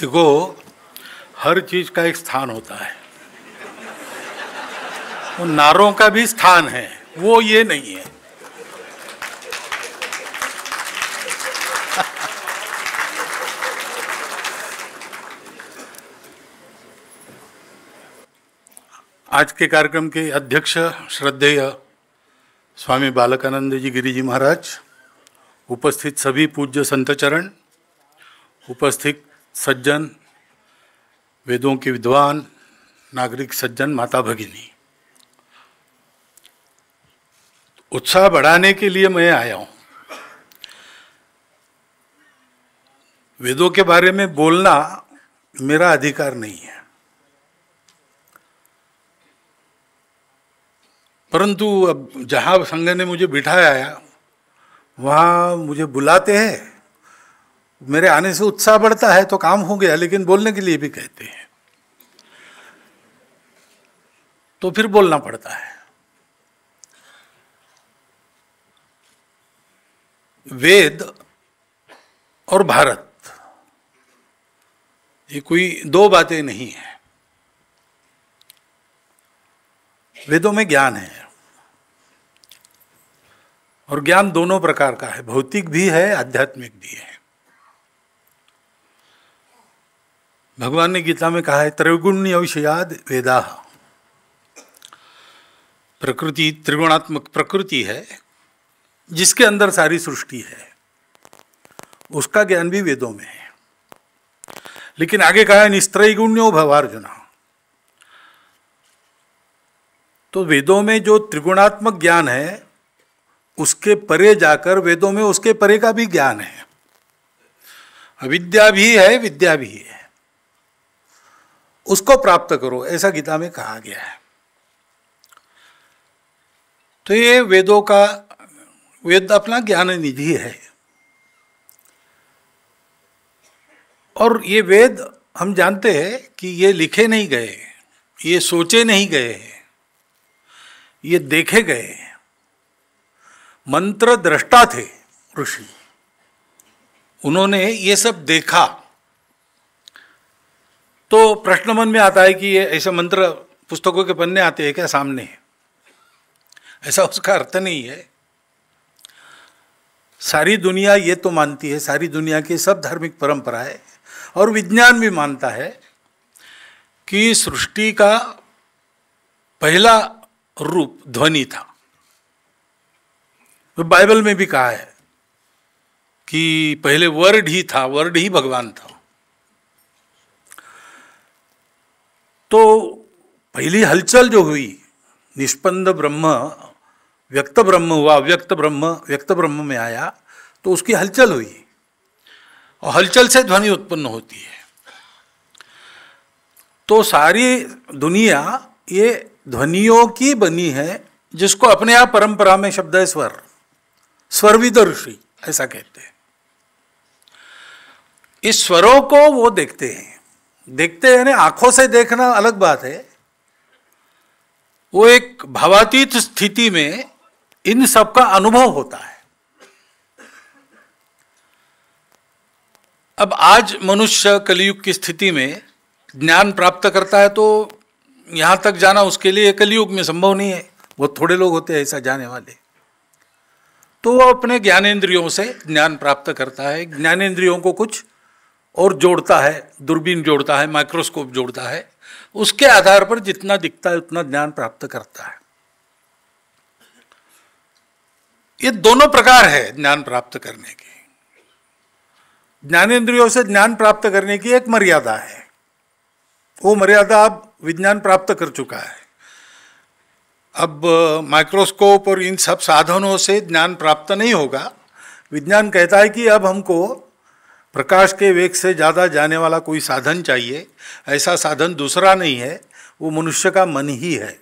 देखो हर चीज का एक स्थान होता है उन नारों का भी स्थान है वो ये नहीं है आज के कार्यक्रम के अध्यक्ष श्रद्धेय स्वामी बालकानंद जी गिरिजी महाराज उपस्थित सभी पूज्य संतचरण उपस्थित सज्जन वेदों के विद्वान नागरिक सज्जन माता भगिनी उत्साह बढ़ाने के लिए मैं आया हूं वेदों के बारे में बोलना मेरा अधिकार नहीं है परंतु अब जहां संघ ने मुझे बिठाया वहां मुझे बुलाते हैं मेरे आने से उत्साह बढ़ता है तो काम हो गया लेकिन बोलने के लिए भी कहते हैं तो फिर बोलना पड़ता है वेद और भारत ये कोई दो बातें नहीं है वेदों में ज्ञान है और ज्ञान दोनों प्रकार का है भौतिक भी है आध्यात्मिक भी है भगवान ने गीता में कहा है त्रविगुण्य अविषयाद वेदा प्रकृति त्रिगुणात्मक प्रकृति है जिसके अंदर सारी सृष्टि है उसका ज्ञान भी वेदों में है लेकिन आगे कहा है निस्त्रिगुण्यो भवार्जुन भवार्जुना तो वेदों में जो त्रिगुणात्मक ज्ञान है उसके परे जाकर वेदों में उसके परे का भी ज्ञान है अविद्या भी है विद्या भी है उसको प्राप्त करो ऐसा गीता में कहा गया है तो ये वेदों का वेद अपना ज्ञान निधि है और ये वेद हम जानते हैं कि ये लिखे नहीं गए ये सोचे नहीं गए ये देखे गए मंत्र दृष्टा थे ऋषि उन्होंने ये सब देखा तो प्रश्न मन में आता है कि ये ऐसे मंत्र पुस्तकों के पन्ने आते हैं क्या सामने है ऐसा उसका अर्थ नहीं है सारी दुनिया ये तो मानती है सारी दुनिया की सब धार्मिक परंपरा है और विज्ञान भी मानता है कि सृष्टि का पहला रूप ध्वनि था तो बाइबल में भी कहा है कि पहले वर्ड ही था वर्ड ही भगवान था तो पहली हलचल जो हुई निष्पन्द ब्रह्म व्यक्त ब्रह्म हुआ व्यक्त ब्रह्म व्यक्त ब्रह्म में आया तो उसकी हलचल हुई और हलचल से ध्वनि उत्पन्न होती है तो सारी दुनिया ये ध्वनियों की बनी है जिसको अपने आप परंपरा में शब्द है स्वर स्वर्विद ऋषि ऐसा कहते हैं इस स्वरों को वो देखते हैं देखते हैं ना आंखों से देखना अलग बात है वो एक भावातीत स्थिति में इन सब का अनुभव होता है अब आज मनुष्य कलयुग की स्थिति में ज्ञान प्राप्त करता है तो यहां तक जाना उसके लिए कलयुग में संभव नहीं है वो थोड़े लोग होते हैं ऐसा जाने वाले तो वह अपने ज्ञानेन्द्रियों से ज्ञान प्राप्त करता है ज्ञानेन्द्रियों को कुछ और जोड़ता है दूरबीन जोड़ता है माइक्रोस्कोप जोड़ता है उसके आधार पर जितना दिखता है उतना ज्ञान प्राप्त करता है ये दोनों प्रकार है ज्ञान प्राप्त करने की ज्ञानेन्द्रियों से ज्ञान प्राप्त करने की एक मर्यादा है वो मर्यादा अब विज्ञान प्राप्त कर चुका है अब माइक्रोस्कोप और इन सब साधनों से ज्ञान प्राप्त नहीं होगा विज्ञान कहता है कि अब हमको प्रकाश के वेग से ज़्यादा जाने वाला कोई साधन चाहिए ऐसा साधन दूसरा नहीं है वो मनुष्य का मन ही है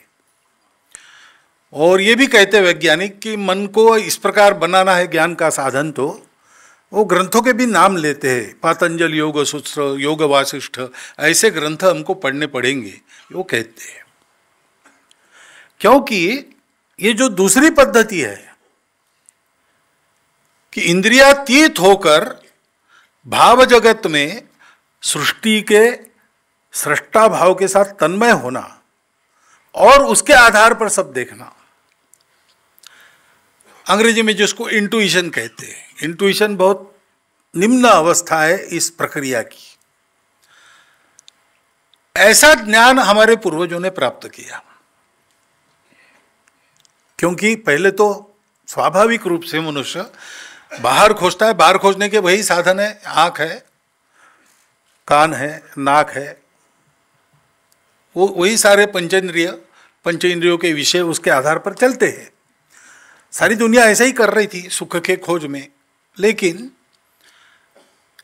और ये भी कहते वैज्ञानिक कि मन को इस प्रकार बनाना है ज्ञान का साधन तो वो ग्रंथों के भी नाम लेते हैं पातंजल योग सूत्र योग वासिष्ठ ऐसे ग्रंथ हमको पढ़ने पड़ेंगे वो कहते हैं क्योंकि ये जो दूसरी पद्धति है कि इंद्रियातीत होकर भाव जगत में सृष्टि के सृष्टा भाव के साथ तन्मय होना और उसके आधार पर सब देखना अंग्रेजी में जिसको इंटुइशन कहते हैं इंटुइशन बहुत निम्न अवस्था है इस प्रक्रिया की ऐसा ज्ञान हमारे पूर्वजों ने प्राप्त किया क्योंकि पहले तो स्वाभाविक रूप से मनुष्य बाहर खोजता है बाहर खोजने के वही साधन है आँख है कान है नाक है वो वही सारे पंच इंद्रिय पंच इंद्रियों के विषय उसके आधार पर चलते हैं सारी दुनिया ऐसा ही कर रही थी सुख के खोज में लेकिन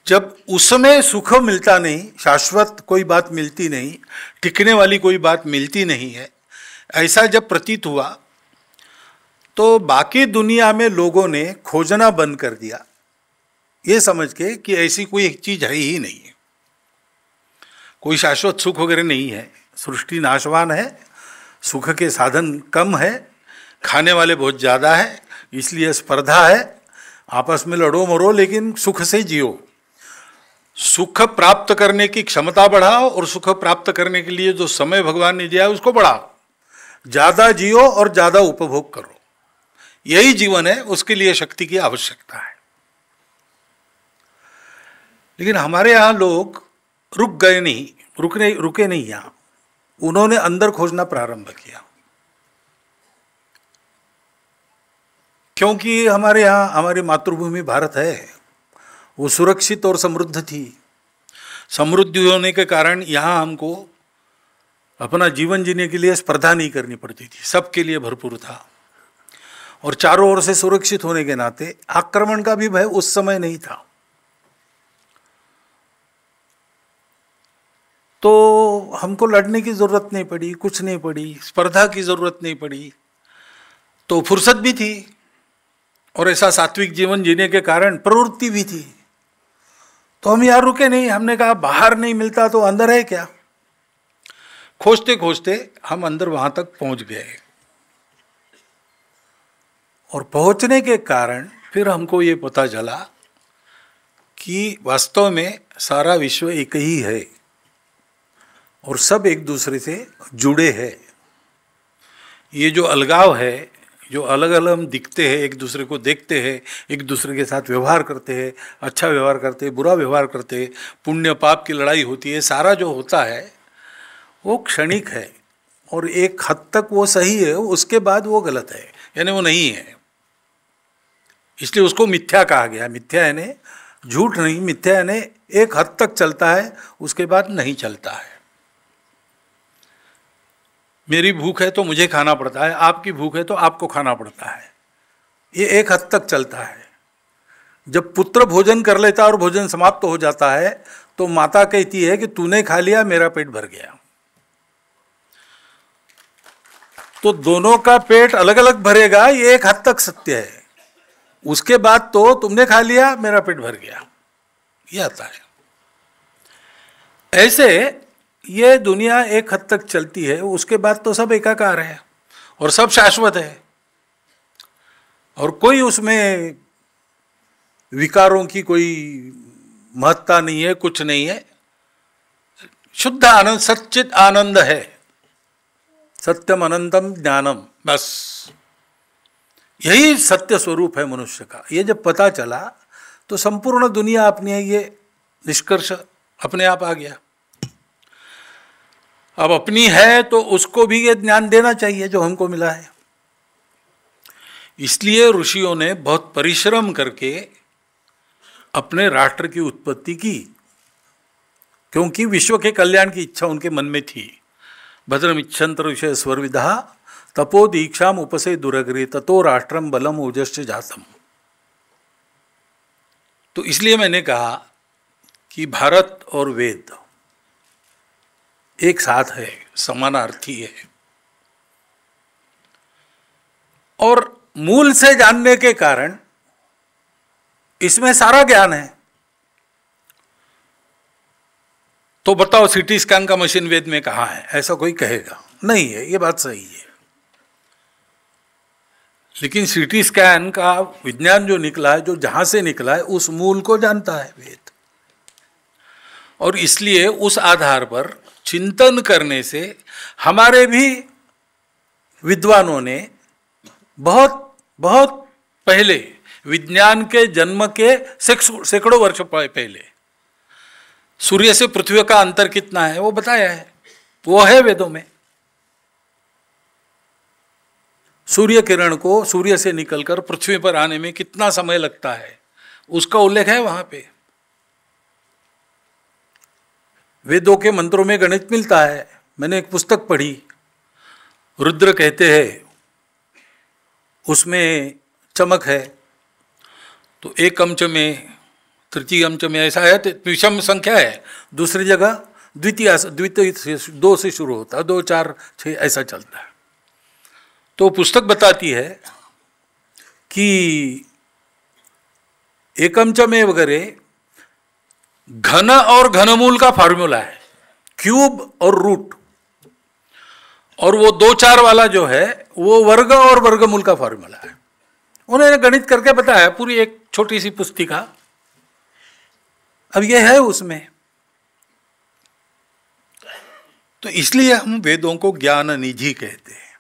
जब उसमें सुख मिलता नहीं शाश्वत कोई बात मिलती नहीं टिकने वाली कोई बात मिलती नहीं है ऐसा जब प्रतीत हुआ तो बाकी दुनिया में लोगों ने खोजना बंद कर दिया ये समझ के कि ऐसी कोई एक चीज है ही नहीं है कोई शाश्वत सुख वगैरह नहीं है सृष्टि नाशवान है सुख के साधन कम है खाने वाले बहुत ज़्यादा है इसलिए स्पर्धा है आपस में लड़ो मरो लेकिन सुख से जियो सुख प्राप्त करने की क्षमता बढ़ाओ और सुख प्राप्त करने के लिए जो समय भगवान ने दिया है उसको बढ़ाओ ज़्यादा जियो और ज़्यादा उपभोग करो यही जीवन है उसके लिए शक्ति की आवश्यकता है लेकिन हमारे यहां लोग रुक गए नहीं रुकने रुके नहीं यहां उन्होंने अंदर खोजना प्रारंभ किया क्योंकि हमारे यहां हमारी मातृभूमि भारत है वो सुरक्षित और समृद्ध थी समृद्ध होने के कारण यहां हमको अपना जीवन जीने के लिए स्पर्धा नहीं करनी पड़ती थी सबके लिए भरपूर था और चारों ओर से सुरक्षित होने के नाते आक्रमण का भी भय उस समय नहीं था तो हमको लड़ने की ज़रूरत नहीं पड़ी कुछ नहीं पड़ी स्पर्धा की ज़रूरत नहीं पड़ी तो फुर्सत भी थी और ऐसा सात्विक जीवन जीने के कारण प्रवृत्ति भी थी तो हम यहाँ रुके नहीं हमने कहा बाहर नहीं मिलता तो अंदर है क्या खोजते खोजते हम अंदर वहाँ तक पहुँच गए और पहुंचने के कारण फिर हमको ये पता चला कि वास्तव में सारा विश्व एक ही है और सब एक दूसरे से जुड़े हैं ये जो अलगाव है जो अलग अलग हम दिखते हैं एक दूसरे को देखते हैं एक दूसरे के साथ व्यवहार करते हैं अच्छा व्यवहार करते हैं बुरा व्यवहार करते हैं पुण्य पाप की लड़ाई होती है सारा जो होता है वो क्षणिक है और एक हद तक वो सही है उसके बाद वो गलत है यानी वो नहीं है इसलिए उसको मिथ्या कहा गया मिथ्या यानी झूठ नहीं मिथ्या यानी एक हद तक चलता है उसके बाद नहीं चलता है मेरी भूख है तो मुझे खाना पड़ता है आपकी भूख है तो आपको खाना पड़ता है ये एक हद तक चलता है जब पुत्र भोजन कर लेता और भोजन समाप्त तो हो जाता है तो माता कहती है कि तूने खा लिया मेरा पेट भर गया तो दोनों का पेट अलग अलग भरेगा ये एक हद तक सत्य है उसके बाद तो तुमने खा लिया मेरा पेट भर गया ये आता है ऐसे ये दुनिया एक हद तक चलती है उसके बाद तो सब एकाकार है और सब शाश्वत है और कोई उसमें विकारों की कोई महत्ता नहीं है कुछ नहीं है शुद्ध आनंद सच्चित आनंद है सत्यम अनंतम ज्ञानम बस यही सत्य स्वरूप है मनुष्य का ये जब पता चला तो संपूर्ण दुनिया अपने ये निष्कर्ष अपने आप आ गया अब अपनी है तो उसको भी ये ज्ञान देना चाहिए जो हमको मिला है इसलिए ऋषियों ने बहुत परिश्रम करके अपने राष्ट्र की उत्पत्ति की क्योंकि विश्व के कल्याण की इच्छा उनके मन में थी भद्रम इच्छंत्र विषय स्वर विधा तपो दीक्षा उपसे दुरग्रे ततो राष्ट्रम बलम ओजश्च जातम तो इसलिए मैंने कहा कि भारत और वेद एक साथ है समानार्थी है और मूल से जानने के कारण इसमें सारा ज्ञान है तो बताओ सिटी स्कैन का मशीन वेद में कहा है ऐसा कोई कहेगा नहीं है ये बात सही है लेकिन सीटी स्कैन का विज्ञान जो निकला है जो जहां से निकला है उस मूल को जानता है वेद और इसलिए उस आधार पर चिंतन करने से हमारे भी विद्वानों ने बहुत बहुत पहले विज्ञान के जन्म के सैकड़ों वर्ष पहले सूर्य से पृथ्वी का अंतर कितना है वो बताया है वो है वेदों में सूर्य किरण को सूर्य से निकलकर पृथ्वी पर आने में कितना समय लगता है उसका उल्लेख है वहां पे वेदों के मंत्रों में गणित मिलता है मैंने एक पुस्तक पढ़ी रुद्र कहते हैं उसमें चमक है तो एक अंश में तृतीय अंश में ऐसा है तो विषम संख्या है दूसरी जगह द्वितीय द्वितीय दो से शुरू होता है दो चार छः ऐसा चलता है तो पुस्तक बताती है कि एकम चमे वगैरह घन और घनमूल का फार्मूला है क्यूब और रूट और वो दो चार वाला जो है वो वर्ग और वर्गमूल का फार्मूला है उन्होंने गणित करके बताया पूरी एक छोटी सी पुस्तिका अब ये है उसमें तो इसलिए हम वेदों को ज्ञान निधि कहते हैं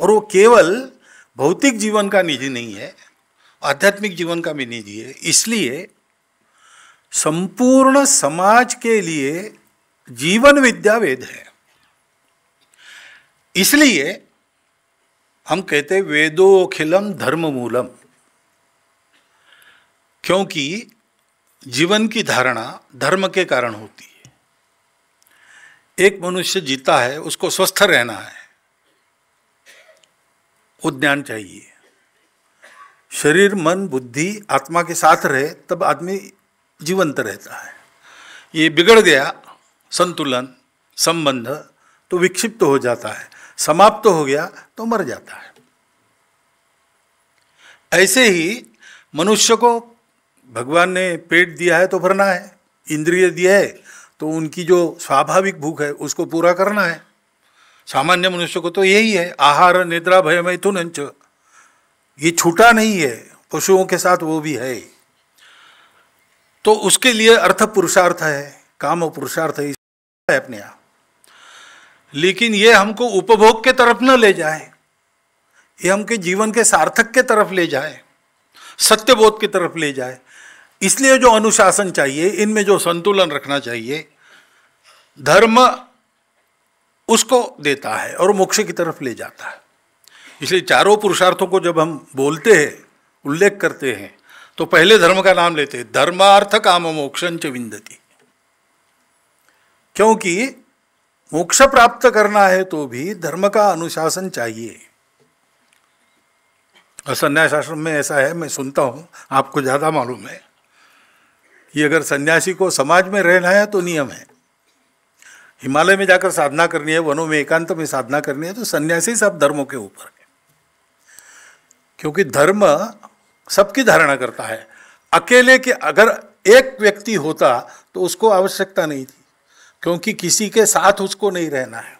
और वो केवल भौतिक जीवन का निधि नहीं है आध्यात्मिक जीवन का भी निधि है इसलिए संपूर्ण समाज के लिए जीवन विद्या वेद है इसलिए हम कहते वेदोखिलम धर्म मूलम क्योंकि जीवन की धारणा धर्म के कारण होती है एक मनुष्य जीता है उसको स्वस्थ रहना है वो ज्ञान चाहिए शरीर मन बुद्धि आत्मा के साथ रहे तब आदमी जीवंत रहता है ये बिगड़ गया संतुलन संबंध तो विक्षिप्त तो हो जाता है समाप्त तो हो गया तो मर जाता है ऐसे ही मनुष्य को भगवान ने पेट दिया है तो भरना है इंद्रिय दिया है तो उनकी जो स्वाभाविक भूख है उसको पूरा करना है सामान्य मनुष्य को तो यही है आहार निद्रा भय मैथुन ये छूटा नहीं है पशुओं के साथ वो भी है तो उसके लिए अर्थ पुरुषार्थ है काम और पुरुषार्थ है अपने आप लेकिन ये हमको उपभोग के तरफ न ले जाए ये हमके जीवन के सार्थक के तरफ ले जाए सत्यबोध की तरफ ले जाए इसलिए जो अनुशासन चाहिए इनमें जो संतुलन रखना चाहिए धर्म उसको देता है और मोक्ष की तरफ ले जाता है इसलिए चारों पुरुषार्थों को जब हम बोलते हैं उल्लेख करते हैं तो पहले धर्म का नाम लेते हैं धर्मार्थ काम मोक्षं च विंदती क्योंकि मोक्ष प्राप्त करना है तो भी धर्म का अनुशासन चाहिए संन्यास आश्रम में ऐसा है मैं सुनता हूं आपको ज़्यादा मालूम है कि अगर सन्यासी को समाज में रहना है तो नियम है हिमालय में जाकर साधना करनी है वनों में एकांत में साधना करनी है तो सन्यासी सब धर्मों के ऊपर है क्योंकि धर्म सबकी धारणा करता है अकेले के अगर एक व्यक्ति होता तो उसको आवश्यकता नहीं थी क्योंकि किसी के साथ उसको नहीं रहना है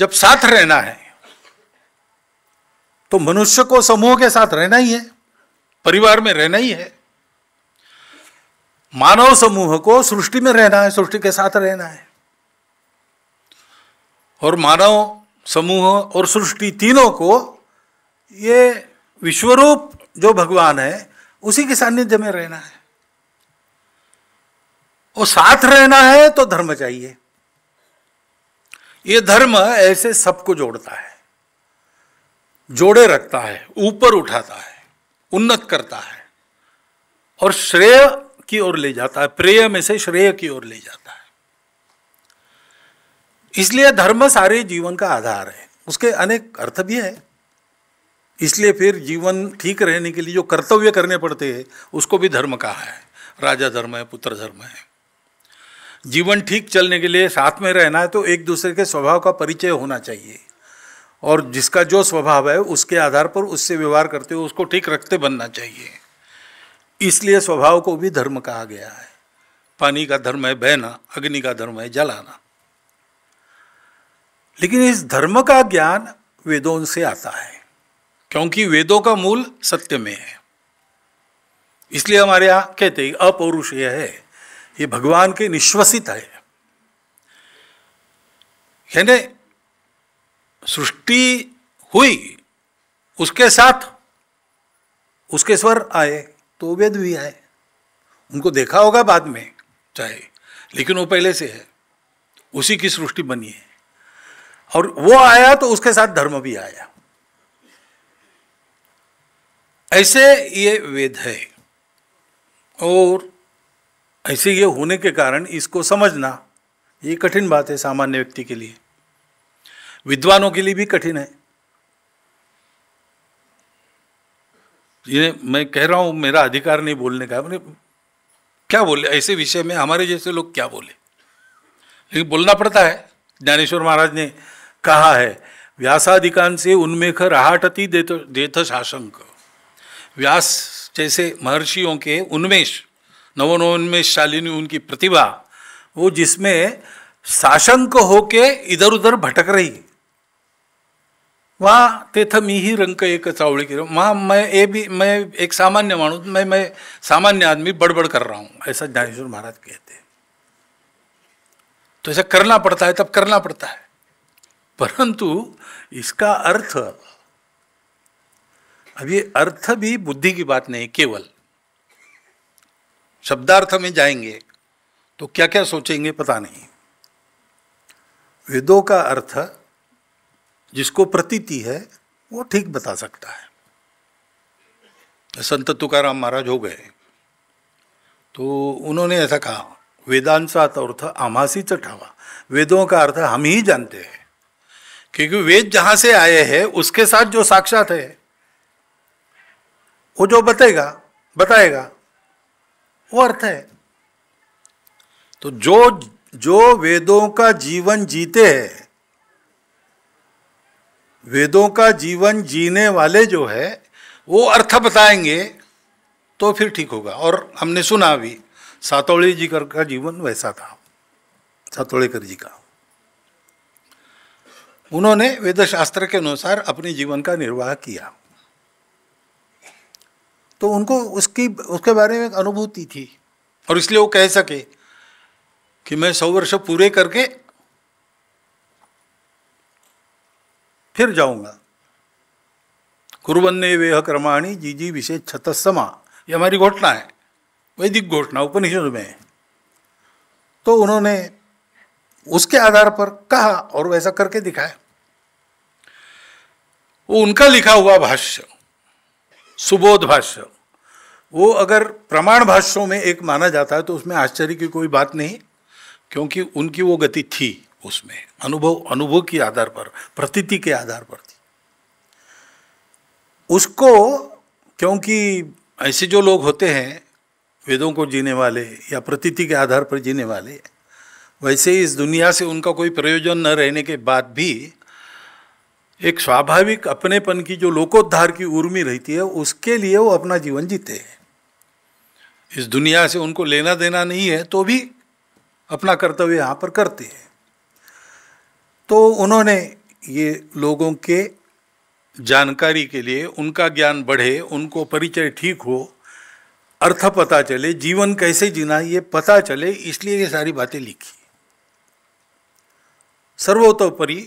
जब साथ रहना है तो मनुष्य को समूह के साथ रहना ही है परिवार में रहना ही है मानव समूह को सृष्टि में रहना है सृष्टि के साथ रहना है और मानव समूह और सृष्टि तीनों को ये विश्वरूप जो भगवान है उसी के सानिध्य में रहना है और साथ रहना है तो धर्म चाहिए ये धर्म ऐसे सबको जोड़ता है जोड़े रखता है ऊपर उठाता है उन्नत करता है और श्रेय की ओर ले जाता है प्रेय में से श्रेय की ओर ले जाता है इसलिए धर्म सारे जीवन का आधार है उसके अनेक अर्थ भी है इसलिए फिर जीवन ठीक रहने के लिए जो कर्तव्य करने पड़ते हैं उसको भी धर्म कहा है राजा धर्म है पुत्र धर्म है जीवन ठीक चलने के लिए साथ में रहना है तो एक दूसरे के स्वभाव का परिचय होना चाहिए और जिसका जो स्वभाव है उसके आधार पर उससे व्यवहार करते हुए उसको ठीक रखते बनना चाहिए इसलिए स्वभाव को भी धर्म कहा गया है पानी का धर्म है बहना अग्नि का धर्म है जलाना लेकिन इस धर्म का ज्ञान वेदों से आता है क्योंकि वेदों का मूल सत्य में है इसलिए हमारे यहां कहते हैं यह है ये भगवान के निश्वसित है यानी सृष्टि हुई उसके साथ उसके स्वर आए तो वेद भी है उनको देखा होगा बाद में चाहे लेकिन वो पहले से है उसी की सृष्टि बनी है और वो आया तो उसके साथ धर्म भी आया ऐसे ये वेद है और ऐसे ये होने के कारण इसको समझना ये कठिन बात है सामान्य व्यक्ति के लिए विद्वानों के लिए भी कठिन है ये मैं कह रहा हूँ मेरा अधिकार नहीं बोलने का मैंने क्या बोले ऐसे विषय में हमारे जैसे लोग क्या बोले लेकिन बोलना पड़ता है ज्ञानेश्वर महाराज ने कहा है व्यासाधिकान से उनमें ख देत देथ शासंक व्यास जैसे महर्षियों के उन्मेष नवोनोन्मेष शालिनी उनकी प्रतिभा वो जिसमें साशंक होके इधर उधर भटक रही वहाँ मी ही रंग का एक चावड़ी की वहाँ मैं ये भी मैं एक सामान्य मानूँ मैं मैं सामान्य आदमी बड़बड़ कर रहा हूँ ऐसा ज्ञानेश्वर महाराज कहते हैं तो ऐसा करना पड़ता है तब करना पड़ता है परंतु इसका अर्थ अब ये अर्थ भी बुद्धि की बात नहीं केवल शब्दार्थ में जाएंगे तो क्या क्या सोचेंगे पता नहीं वेदों का अर्थ जिसको प्रतीति है वो ठीक बता सकता है संत तुकाराम महाराज हो गए तो उन्होंने ऐसा कहा वेदांचा अर्थ आमासी चावा वेदों का अर्थ हम ही जानते हैं क्योंकि वेद जहां से आए हैं उसके साथ जो साक्षात है वो जो बताएगा बताएगा वो अर्थ है तो जो जो वेदों का जीवन जीते हैं वेदों का जीवन जीने वाले जो है वो अर्थ बताएंगे तो फिर ठीक होगा और हमने सुना भी सातौड़ी जी कर का जीवन वैसा था सातौड़ेकर जी का उन्होंने वेद शास्त्र के अनुसार अपने जीवन का निर्वाह किया तो उनको उसकी उसके बारे में अनुभूति थी और इसलिए वो कह सके कि मैं सौ वर्ष पूरे करके फिर जाऊंगा कुरबन्ने वेह कर्माणी जी जी विशेष समा ये हमारी घोषणा है वैदिक घोषणा उपनिषद में तो उन्होंने उसके आधार पर कहा और वैसा करके दिखाया वो उनका लिखा हुआ भाष्य सुबोध भाष्य वो अगर प्रमाण भाष्यों में एक माना जाता है तो उसमें आश्चर्य की कोई बात नहीं क्योंकि उनकी वो गति थी उसमें अनुभव अनुभव के आधार पर प्रतीति के आधार पर थी उसको क्योंकि ऐसे जो लोग होते हैं वेदों को जीने वाले या प्रतीति के आधार पर जीने वाले वैसे ही इस दुनिया से उनका कोई प्रयोजन न रहने के बाद भी एक स्वाभाविक अपनेपन की जो लोकोद्धार की उर्मी रहती है उसके लिए वो अपना जीवन जीते हैं इस दुनिया से उनको लेना देना नहीं है तो भी अपना कर्तव्य यहाँ पर करते हैं तो उन्होंने ये लोगों के जानकारी के लिए उनका ज्ञान बढ़े उनको परिचय ठीक हो अर्थ पता चले जीवन कैसे जीना ये पता चले इसलिए ये सारी बातें लिखी सर्वोत्तोपरि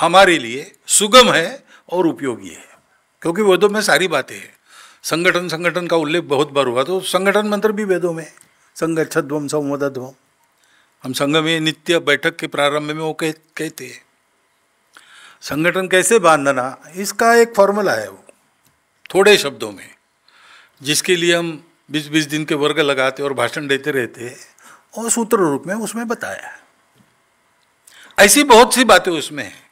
हमारे लिए सुगम है और उपयोगी है क्योंकि वेदों में सारी बातें हैं संगठन संगठन का उल्लेख बहुत बार हुआ तो संगठन मंत्र भी वेदों में संगच्छध्वम संवदध्वम हम संघ में नित्य बैठक के प्रारंभ में वो कह कहते हैं संगठन कैसे बांधना इसका एक फॉर्मूला है वो थोड़े शब्दों में जिसके लिए हम बीस बीस दिन के वर्ग लगाते और भाषण देते रहते हैं और सूत्र रूप में उसमें बताया ऐसी बहुत सी बातें उसमें हैं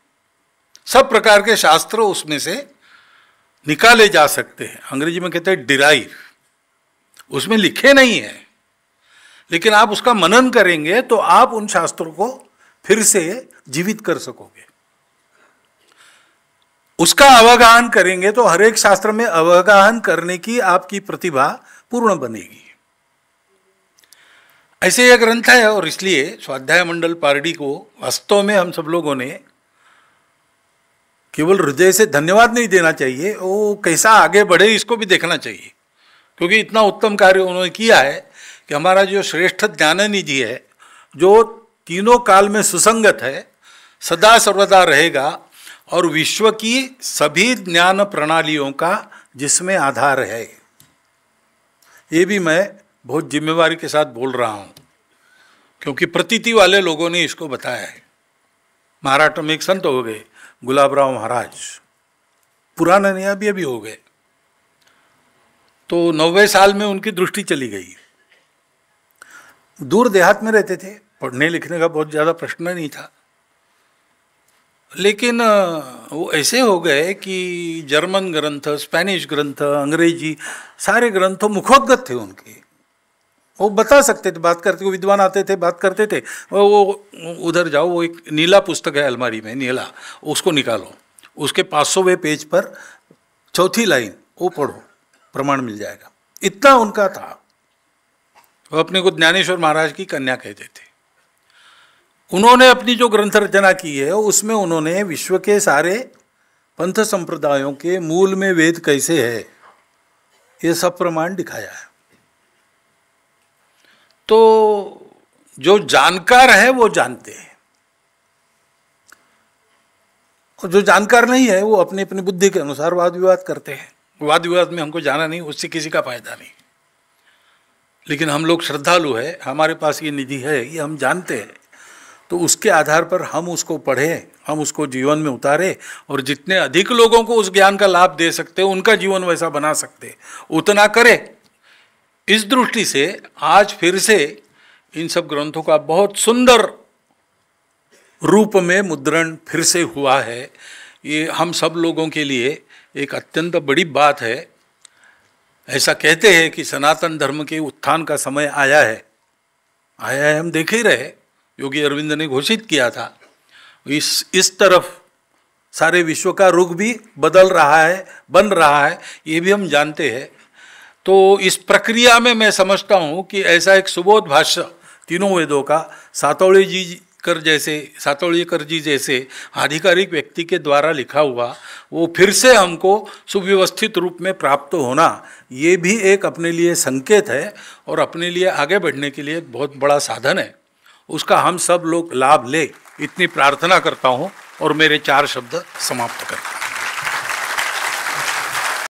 सब प्रकार के शास्त्र उसमें से निकाले जा सकते हैं अंग्रेजी में कहते हैं डिराइव उसमें लिखे नहीं है लेकिन आप उसका मनन करेंगे तो आप उन शास्त्रों को फिर से जीवित कर सकोगे उसका अवगाहन करेंगे तो हर एक शास्त्र में अवगाहन करने की आपकी प्रतिभा पूर्ण बनेगी ऐसे यह ग्रंथ है और इसलिए स्वाध्याय मंडल पारडी को वास्तव में हम सब लोगों ने केवल हृदय से धन्यवाद नहीं देना चाहिए वो कैसा आगे बढ़े इसको भी देखना चाहिए क्योंकि इतना उत्तम कार्य उन्होंने किया है कि हमारा जो श्रेष्ठ ज्ञान निधि है जो तीनों काल में सुसंगत है सदा सर्वदा रहेगा और विश्व की सभी ज्ञान प्रणालियों का जिसमें आधार है ये भी मैं बहुत जिम्मेवारी के साथ बोल रहा हूँ क्योंकि प्रतीति वाले लोगों ने इसको बताया है महाराष्ट्र में एक संत हो गए गुलाब राव महाराज पुराना नया भी अभी हो गए तो नब्बे साल में उनकी दृष्टि चली गई दूर देहात में रहते थे पढ़ने लिखने का बहुत ज़्यादा प्रश्न नहीं था लेकिन वो ऐसे हो गए कि जर्मन ग्रंथ स्पेनिश ग्रंथ अंग्रेजी सारे ग्रंथ मुखोगत थे उनके वो बता सकते थे बात करते विद्वान आते थे बात करते थे वो उधर जाओ वो एक नीला पुस्तक है अलमारी में नीला उसको निकालो उसके पाँच वे पेज पर चौथी लाइन वो पढ़ो प्रमाण मिल जाएगा इतना उनका था वो अपने को ज्ञानेश्वर महाराज की कन्या कहते थे उन्होंने अपनी जो ग्रंथ रचना की है उसमें उन्होंने विश्व के सारे पंथ संप्रदायों के मूल में वेद कैसे है ये सब प्रमाण दिखाया है तो जो जानकार है वो जानते हैं और जो जानकार नहीं है वो अपने अपनी बुद्धि के अनुसार वाद विवाद करते हैं वाद विवाद में हमको जाना नहीं उससे किसी का फायदा नहीं लेकिन हम लोग श्रद्धालु है हमारे पास ये निधि है ये हम जानते हैं तो उसके आधार पर हम उसको पढ़ें हम उसको जीवन में उतारें और जितने अधिक लोगों को उस ज्ञान का लाभ दे सकते हैं उनका जीवन वैसा बना सकते उतना करें इस दृष्टि से आज फिर से इन सब ग्रंथों का बहुत सुंदर रूप में मुद्रण फिर से हुआ है ये हम सब लोगों के लिए एक अत्यंत बड़ी बात है ऐसा कहते हैं कि सनातन धर्म के उत्थान का समय आया है आया है हम देख ही रहे योगी अरविंद ने घोषित किया था इस इस तरफ सारे विश्व का रुख भी बदल रहा है बन रहा है ये भी हम जानते हैं तो इस प्रक्रिया में मैं समझता हूँ कि ऐसा एक सुबोध भाष्य तीनों वेदों का सातौड़ी जी कर जैसे सातौड़ीकर जी जैसे आधिकारिक व्यक्ति के द्वारा लिखा हुआ वो फिर से हमको सुव्यवस्थित रूप में प्राप्त होना ये भी एक अपने लिए संकेत है और अपने लिए आगे बढ़ने के लिए एक बहुत बड़ा साधन है उसका हम सब लोग लाभ ले इतनी प्रार्थना करता हूँ और मेरे चार शब्द समाप्त करता हूँ